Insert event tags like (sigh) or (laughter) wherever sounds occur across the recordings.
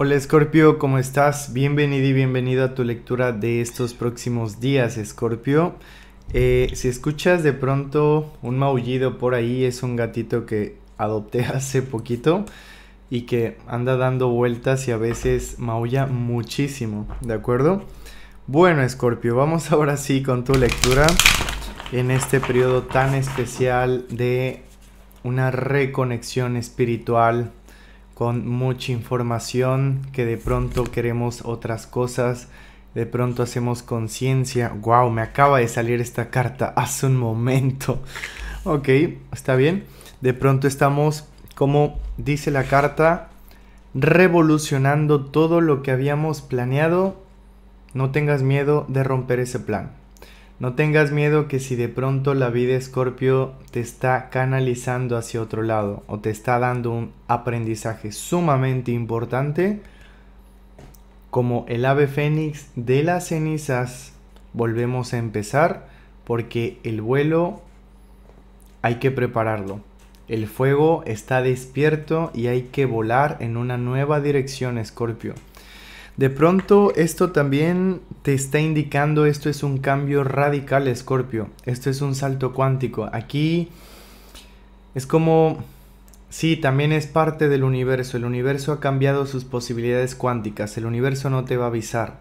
Hola Escorpio, ¿cómo estás? Bienvenido y bienvenido a tu lectura de estos próximos días, Escorpio. Eh, si escuchas de pronto un maullido por ahí, es un gatito que adopté (laughs) hace poquito y que anda dando vueltas y a veces maulla muchísimo, ¿de acuerdo? Bueno, Escorpio, vamos (laughs) ahora sí con tu lectura en este periodo tan especial de una reconexión espiritual con mucha información que de pronto queremos otras cosas, de pronto hacemos conciencia. ¡Wow! Me acaba de salir esta carta hace un momento. (laughs) Ok, está bien. De pronto estamos, como dice la carta, revolucionando todo lo que habíamos planeado. No tengas miedo de romper ese plan. No tengas miedo que si de pronto la vida Escorpio te está canalizando hacia otro lado o te está dando un aprendizaje sumamente importante, como el ave fénix de las cenizas, volvemos a empezar porque el vuelo hay que prepararlo. El fuego está despierto y hay que volar en una nueva dirección, Escorpio. De pronto esto también te está indicando, esto es un cambio radical, Escorpio. Esto es un salto cuántico. Aquí es como... Sí, también es parte del universo. El universo ha cambiado sus posibilidades cuánticas. El universo no te va a avisar.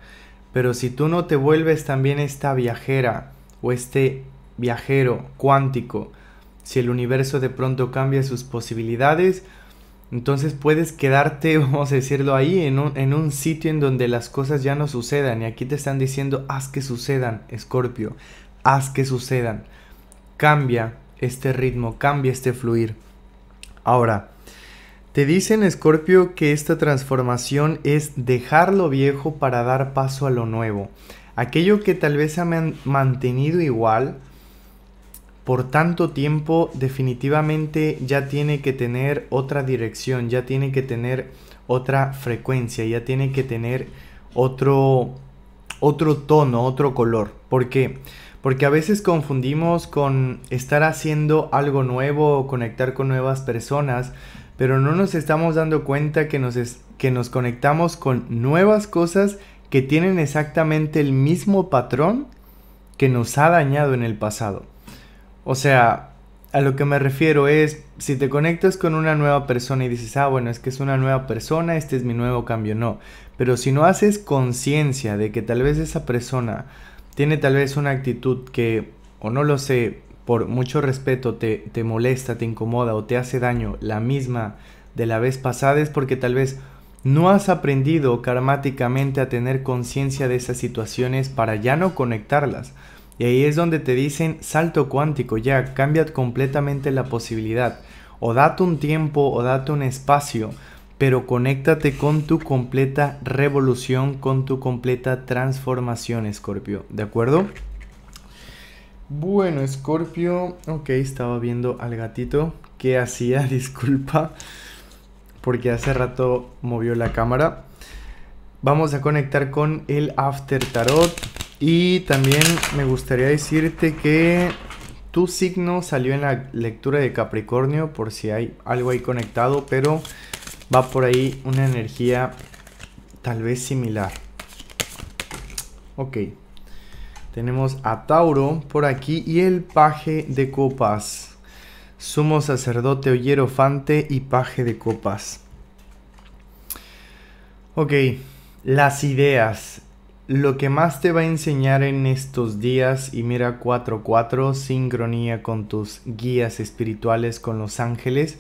Pero si tú no te vuelves también esta viajera o este viajero cuántico, si el universo de pronto cambia sus posibilidades, entonces puedes quedarte, (laughs) vamos a decirlo ahí, en un, sitio en donde las cosas ya no sucedan. Y aquí te están diciendo, haz que sucedan, Escorpio, haz que sucedan. Cambia este ritmo, cambia este fluir. Ahora, te dicen, Escorpio, que esta transformación es dejar lo viejo para dar paso a lo nuevo. Aquello que tal vez ha mantenido igual, por tanto tiempo definitivamente ya tiene que tener otra dirección, ya tiene que tener otra frecuencia, ya tiene que tener otro, otro tono, otro color. ¿Por qué? Porque a veces confundimos con estar haciendo algo nuevo o conectar con nuevas personas, pero no nos estamos dando cuenta que nos, que nos conectamos con nuevas cosas que tienen exactamente el mismo patrón que nos ha dañado en el pasado. O sea, a lo que me refiero es, si te conectas con una nueva persona y dices, ah, bueno, es que es una nueva persona, este es mi nuevo cambio, no. Pero si no haces conciencia de que tal vez esa persona tiene tal vez una actitud que, o no lo sé, por mucho respeto te, te molesta, te incomoda o te hace daño, la misma de la vez pasada es porque tal vez no has aprendido karmáticamente a tener conciencia de esas situaciones para ya no conectarlas. Y ahí es donde te dicen salto cuántico, ya cambia completamente la posibilidad. O date un tiempo o date un espacio, pero conéctate con tu completa revolución, con tu completa transformación, Scorpio. ¿De acuerdo? Bueno, Scorpio, ok, estaba viendo al gatito que hacía, (laughs) disculpa, porque hace rato movió la cámara. Vamos a conectar con el After Tarot. Y también me gustaría decirte que tu signo salió en la lectura de Capricornio, por si hay algo ahí conectado, pero va por ahí una energía tal vez similar. Ok. Tenemos a Tauro por aquí y el paje de copas. Sumo sacerdote o hierofante y paje de copas. Ok, las ideas. Lo que más te va a enseñar en estos días, y mira 4.4, sincronía con tus guías espirituales, con los ángeles,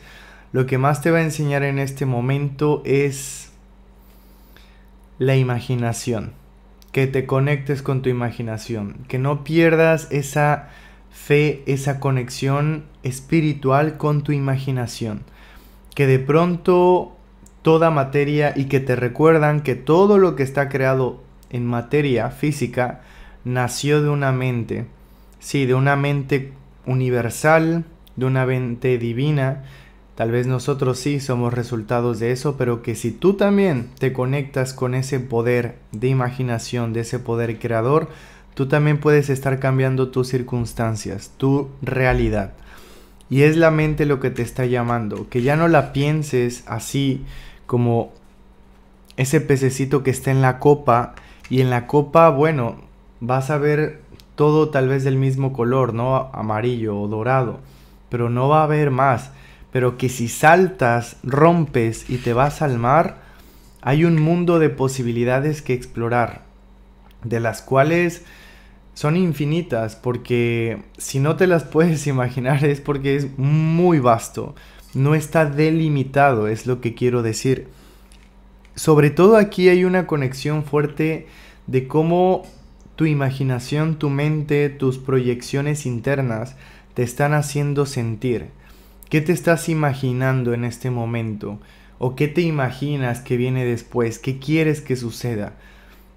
lo que más te va a enseñar en este momento es la imaginación, que te conectes con tu imaginación, que no pierdas esa fe, esa conexión espiritual con tu imaginación, que de pronto toda materia y que te recuerdan que todo lo que está creado en materia física nació de una mente, sí, de una mente universal, de una mente divina. Tal vez nosotros sí somos resultados de eso, pero que si tú también te conectas con ese poder de imaginación, de ese poder creador, tú también puedes estar cambiando tus circunstancias, tu realidad. Y es la mente lo que te está llamando, que ya no la pienses así como ese pececito que está en la copa y en la copa, bueno, vas a ver todo tal vez del mismo color, ¿no? Amarillo o dorado, pero no va a haber más. Pero que si saltas, rompes y te vas al mar, hay un mundo de posibilidades que explorar, de las cuales son infinitas, porque si no te las (laughs) puedes imaginar es porque es muy vasto, no está delimitado, es lo que quiero decir sobre todo aquí hay una conexión fuerte de cómo tu imaginación, tu mente, tus proyecciones internas te están haciendo sentir. ¿Qué te estás imaginando en este momento? ¿O qué te imaginas que viene después? ¿Qué quieres que suceda?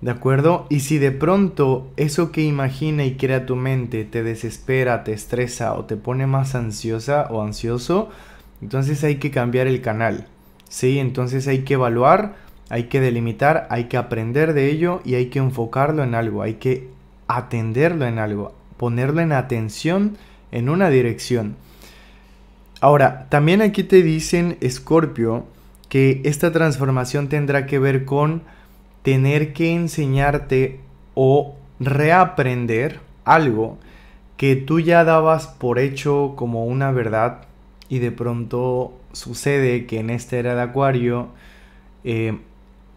¿De acuerdo? Y si de pronto eso que imagina y crea tu mente te desespera, te estresa o te pone más ansiosa o ansioso, entonces hay que cambiar el canal. ¿Sí? Entonces hay que evaluar hay que delimitar, hay que aprender de ello y hay que enfocarlo en algo, hay que atenderlo en algo, ponerlo en atención en una dirección. Ahora, también aquí te dicen, ...Escorpio... que esta transformación tendrá que ver con tener que enseñarte o reaprender algo que tú ya dabas por hecho como una verdad y de pronto sucede que en esta era de Acuario eh,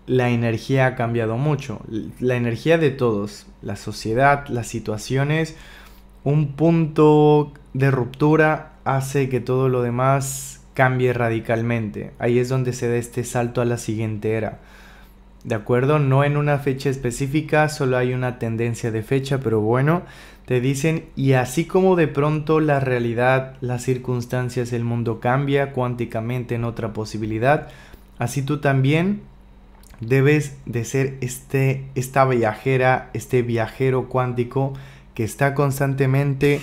la energía ha cambiado mucho. La energía de todos, la sociedad, las situaciones, un punto de ruptura hace que todo lo demás cambie radicalmente. Ahí es donde se da este salto a la siguiente era. ¿De acuerdo? No en una fecha específica, solo hay una tendencia de fecha, pero bueno, te dicen, y así como de pronto la realidad, las circunstancias, el mundo cambia cuánticamente en otra posibilidad, así tú también debes de ser este, esta viajera, este viajero cuántico que está constantemente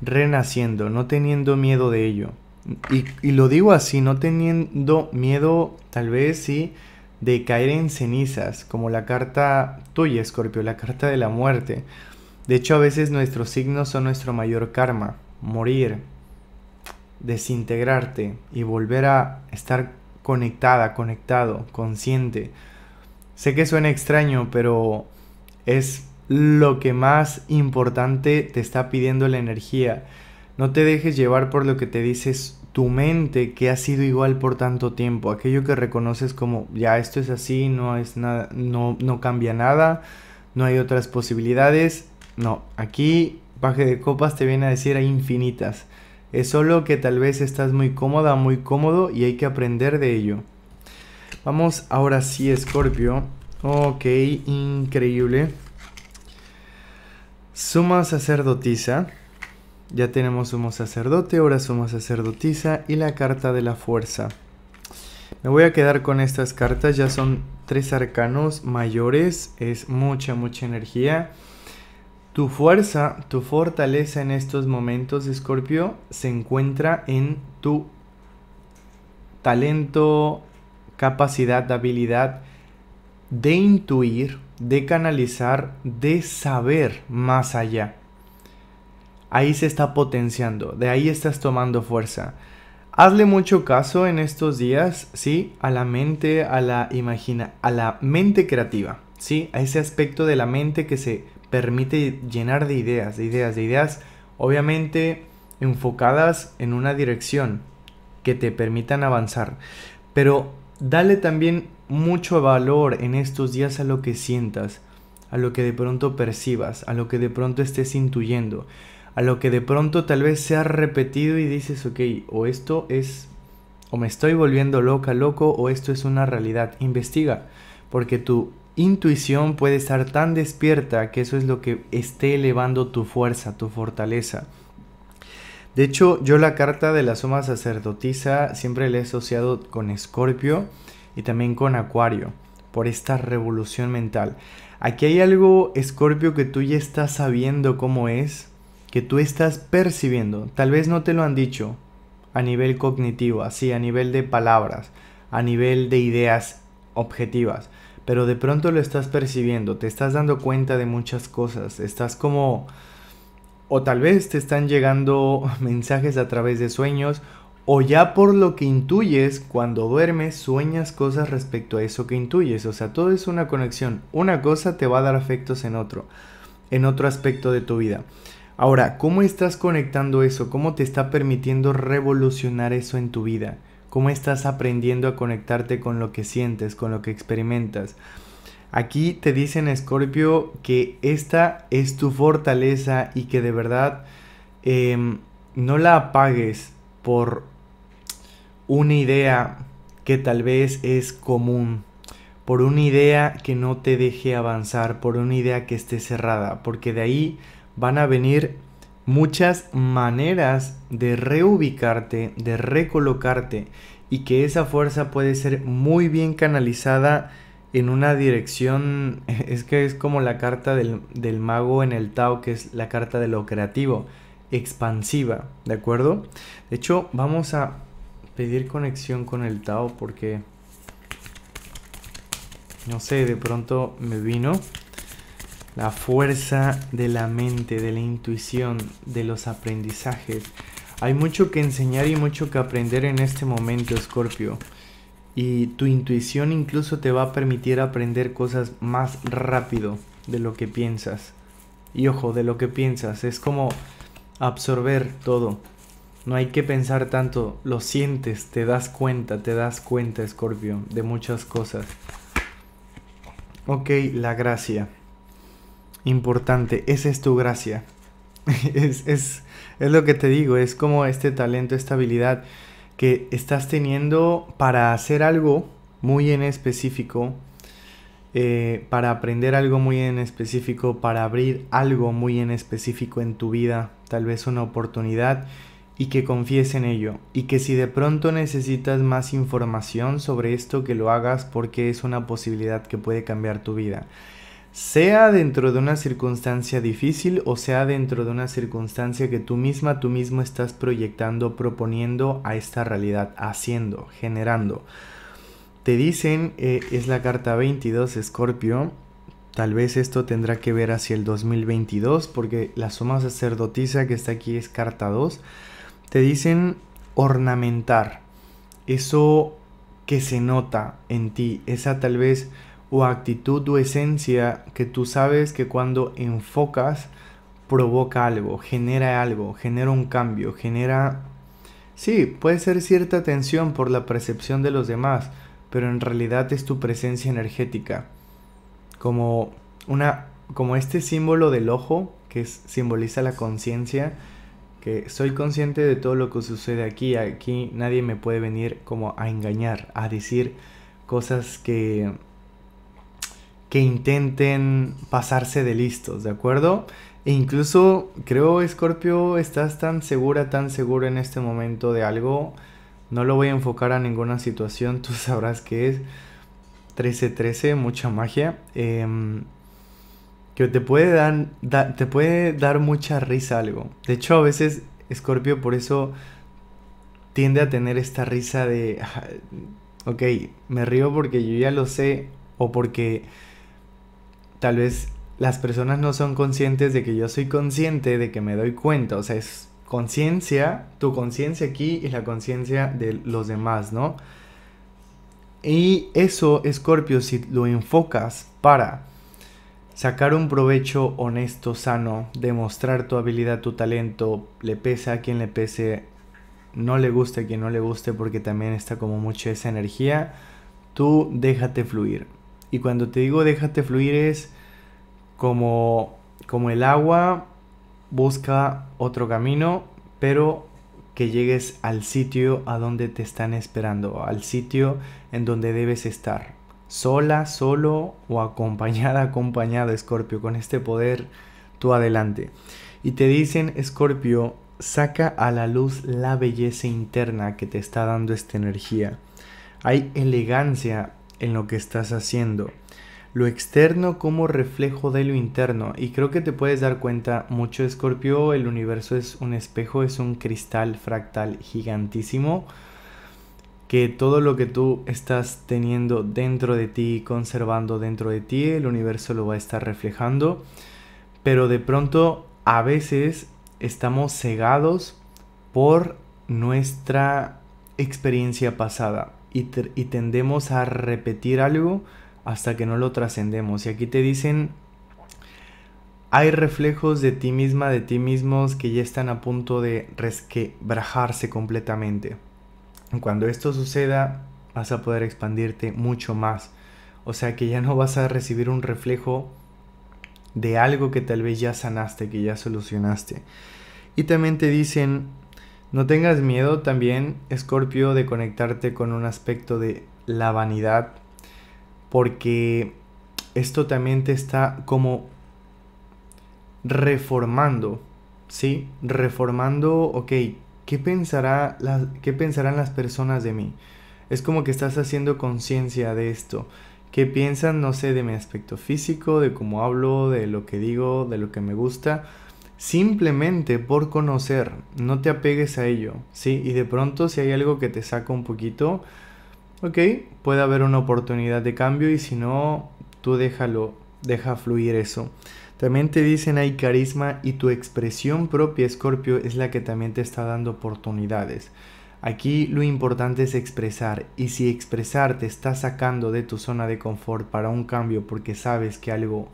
renaciendo, no teniendo miedo de ello. Y, lo digo así, no teniendo miedo tal vez sí de caer en cenizas, como la carta tuya, Scorpio, la carta de la muerte. De hecho, a veces nuestros signos son nuestro mayor karma, morir, desintegrarte y volver a estar conectada, conectado, consciente. Sé que suena extraño, pero es lo que más importante te está pidiendo la energía. No te dejes llevar por lo que te dices tu mente que ha sido igual por tanto tiempo, aquello que reconoces como ya esto es así, no es nada, no, cambia nada, no hay otras posibilidades. No, aquí Paje de Copas te viene a decir hay infinitas. Es solo que tal vez estás muy cómoda, muy cómodo y hay que aprender de ello. Vamos ahora sí, Scorpio. Ok, increíble. Suma sacerdotisa. Ya tenemos sumo sacerdote, ahora sumo sacerdotisa y la carta de la fuerza. Me voy a quedar con estas cartas, ya son tres arcanos mayores, es mucha, mucha energía. Tu fuerza, tu fortaleza en estos momentos, Escorpio, se encuentra en tu talento, capacidad, de habilidad de intuir, de canalizar, de saber más allá. Ahí se está potenciando, de ahí estás tomando fuerza. Hazle mucho caso en estos días, sí, a la mente, a la imagina, a la mente creativa, sí, a ese aspecto de la mente que se permite llenar de ideas, de ideas, de ideas, obviamente enfocadas en una dirección que te permitan avanzar. Pero Dale también mucho valor en estos días a lo que sientas, a lo que de pronto percibas, a lo que de pronto estés intuyendo, a lo que de pronto tal vez sea repetido y dices, ok, o esto es, o me estoy volviendo loca, loco, o esto es una realidad. Investiga, porque tu intuición puede estar tan despierta que eso es lo que esté elevando tu fuerza, tu fortaleza. De hecho, yo la carta de la suma sacerdotisa siempre la he asociado con Escorpio y también con Acuario, por esta revolución mental. Aquí hay algo, Escorpio, que tú ya estás sabiendo cómo es, que tú estás percibiendo. Tal vez no te lo han dicho a nivel cognitivo, así, a nivel de palabras, a nivel de ideas objetivas, pero de pronto lo estás percibiendo, te estás dando cuenta de muchas cosas, estás como o tal vez te están llegando (laughs) mensajes a través de sueños o ya por lo que intuyes, cuando duermes sueñas cosas respecto a eso que intuyes. O sea, todo es una conexión. Una cosa te va a dar efectos en otro, en otro aspecto de tu vida. Ahora, ¿cómo estás conectando eso? ¿Cómo te está permitiendo revolucionar eso en tu vida? ¿Cómo estás aprendiendo a conectarte con lo que sientes, con lo que experimentas? Aquí te dicen Scorpio que esta es tu fortaleza y que de verdad em, no la apagues por una idea que tal vez es común, por una idea que no te deje avanzar, por una idea que esté cerrada, porque de ahí van a venir muchas maneras de reubicarte, de recolocarte y que esa fuerza puede ser muy bien canalizada en una dirección, (laughs) es que es como la carta del, del, mago en el Tao, que es la carta de lo creativo, expansiva, ¿de acuerdo? De hecho, vamos a pedir conexión con el Tao porque, no sé, de pronto me vino la fuerza de la mente, de la intuición, de los aprendizajes. Hay mucho que enseñar y mucho que aprender en este momento, Scorpio y tu intuición incluso te va a permitir aprender cosas más rápido de lo que piensas. Y ojo, de lo que piensas, es como absorber todo. No hay que pensar tanto, lo sientes, te das cuenta, te das cuenta, Scorpio, de muchas cosas. Ok, la gracia. Importante, esa es tu gracia. (laughs) es, es, es lo que te digo, es como este talento, esta habilidad que estás teniendo para hacer algo muy en específico, eh, para aprender algo muy en específico, para abrir algo muy en específico en tu vida, tal vez una oportunidad, y que confíes en ello. Y que si de pronto necesitas más información sobre esto, que lo hagas porque es una posibilidad que puede cambiar tu vida sea dentro de una circunstancia difícil o sea dentro de una circunstancia que tú misma, tú mismo estás proyectando, proponiendo a esta realidad, haciendo, generando. Te dicen, eh, es la carta 22, Escorpio, Tal vez esto tendrá que ver hacia el 2022 porque la suma sacerdotisa que está aquí es carta 2. Te dicen ornamentar. Eso que se nota en ti, esa tal vez o actitud o esencia que tú sabes que cuando enfocas provoca algo, genera algo, genera un cambio, genera... Sí, puede ser cierta tensión por la percepción de los demás, pero en realidad es tu presencia energética. Como una como este símbolo del ojo que simboliza la conciencia, que soy consciente de todo lo que sucede aquí, aquí nadie me puede venir como a engañar, a decir cosas que que intenten pasarse de listos, ¿de acuerdo? E incluso creo, Scorpio, estás tan segura, tan segura en este momento de algo. No lo voy a enfocar a ninguna situación, (laughs) tú sabrás que es. 13-13, mucha magia. Em, que te puede, dar, te puede dar mucha risa algo. De hecho, a veces Scorpio por eso tiende a tener esta risa de, ok, me río porque yo ya lo sé o porque tal vez las personas no son conscientes de que yo soy consciente de que me doy cuenta, o sea, es conciencia, tu conciencia aquí y la conciencia de los demás, ¿no? Y eso, Scorpio, si lo enfocas para sacar un provecho honesto, sano, demostrar tu habilidad, tu talento, le pesa a quien le pese, no le guste a quien no le guste, porque también está como mucha esa energía, tú déjate fluir. Y cuando te digo déjate fluir es como, como el agua busca otro camino, pero que llegues al sitio a donde te están esperando, al sitio en donde debes estar. Sola, solo o acompañada, (laughs) acompañada Escorpio, con este poder tú adelante. Y te dicen, Escorpio, saca a la luz la belleza interna que te está dando esta energía. Hay elegancia en lo que estás haciendo. Lo externo como reflejo de lo interno. Y creo que te puedes dar cuenta mucho, Escorpio, el universo es un espejo, es un cristal fractal gigantísimo que todo lo que tú estás teniendo dentro de ti, conservando dentro de ti, el universo lo va a estar reflejando. Pero de pronto a veces estamos cegados por nuestra experiencia pasada y, tendemos a repetir algo hasta que no lo trascendemos. Y aquí te dicen, hay reflejos de ti misma, de ti mismos que ya están a punto de resquebrajarse completamente. Cuando esto suceda, vas a poder expandirte mucho más. O sea que ya no vas a recibir un reflejo de algo que tal vez ya sanaste, que ya solucionaste. Y también te dicen, no tengas miedo también, Escorpio, de conectarte con un aspecto de la vanidad, porque esto también te está como reformando, ¿sí? Reformando, ok, ¿qué, pensará la, ¿qué pensarán las personas de mí? Es como que estás haciendo conciencia de esto. ¿Qué piensan, no sé, de mi aspecto físico, de cómo hablo, de lo que digo, de lo que me gusta? simplemente por conocer, no te apegues a ello, ¿sí? Y de pronto si hay algo que te saca un poquito, ok, puede haber una oportunidad de cambio y si no, tú déjalo, deja fluir eso. También te dicen hay carisma y tu expresión propia, Scorpio, es la que también te está dando oportunidades. Aquí lo importante es expresar y si expresar te está sacando de tu zona de confort para un cambio porque sabes que algo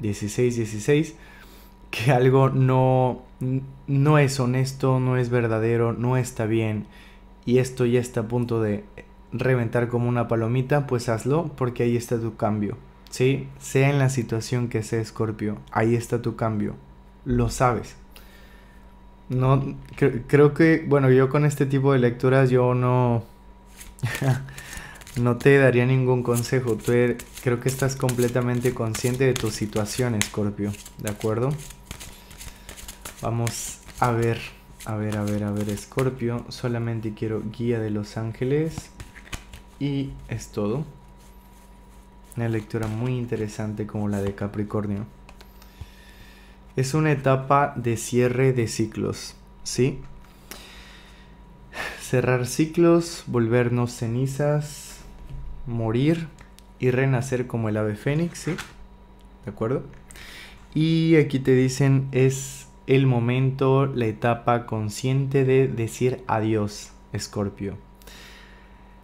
16-16 que algo no, no es honesto, no es verdadero, no está bien y esto ya está a punto de reventar como una palomita, pues hazlo porque ahí está tu cambio. ¿Sí? Sea en la situación que sea, Scorpio, ahí está tu cambio. Lo sabes. No, creo que, bueno, yo con este tipo de lecturas yo no... (laughs) No te daría ningún consejo, tú er, creo que estás completamente consciente de tu situación, Scorpio, ¿de acuerdo? Vamos a ver, a ver, a ver, a ver, Scorpio, solamente quiero guía de los ángeles y es todo. Una lectura muy interesante como la de Capricornio. Es una etapa de cierre de ciclos, ¿sí? Cerrar ciclos, volvernos cenizas, morir y renacer como el ave fénix, ¿De acuerdo? Y aquí te dicen es el momento, la etapa consciente de decir adiós, Escorpio.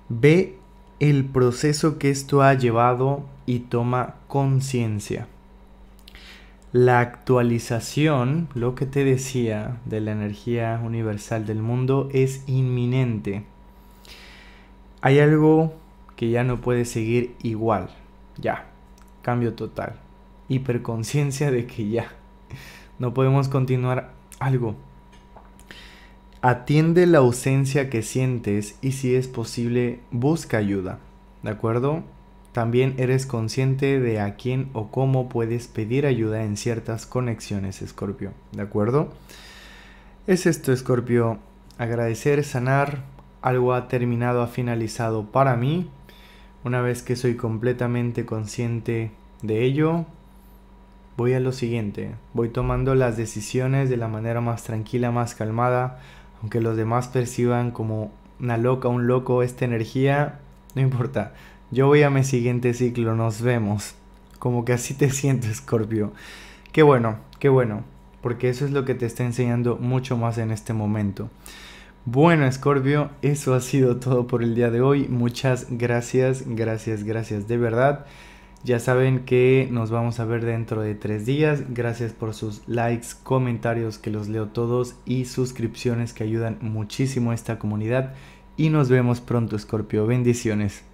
Ve el proceso que esto ha llevado y toma conciencia. La actualización, lo que te decía de la energía universal del mundo, es inminente. Hay algo que ya no puede seguir igual. Ya, cambio total. Hiperconciencia de que ya (laughs) no podemos continuar algo. Atiende la ausencia que sientes y si es posible, busca ayuda. ¿De acuerdo? También eres consciente de a quién o cómo puedes pedir ayuda en ciertas conexiones, Escorpio. ¿De acuerdo? Es esto, Escorpio. Agradecer, sanar. Algo ha terminado, ha finalizado para mí. Una vez que soy completamente consciente de ello, voy a lo siguiente. Voy tomando las decisiones de la manera más tranquila, más calmada, aunque los demás perciban como una loca, un loco esta energía, no importa. Yo voy a mi siguiente ciclo, nos vemos. Como que así te (laughs) sientes, Scorpio. Qué bueno, qué bueno, porque eso es lo que te está enseñando mucho más en este momento. Bueno, Scorpio, eso ha sido todo por el día de hoy. Muchas gracias, gracias, gracias de verdad. Ya saben que nos vamos a ver dentro de tres días. Gracias por sus likes, comentarios que los leo todos y suscripciones que ayudan muchísimo a esta comunidad. Y nos vemos pronto, Scorpio. Bendiciones.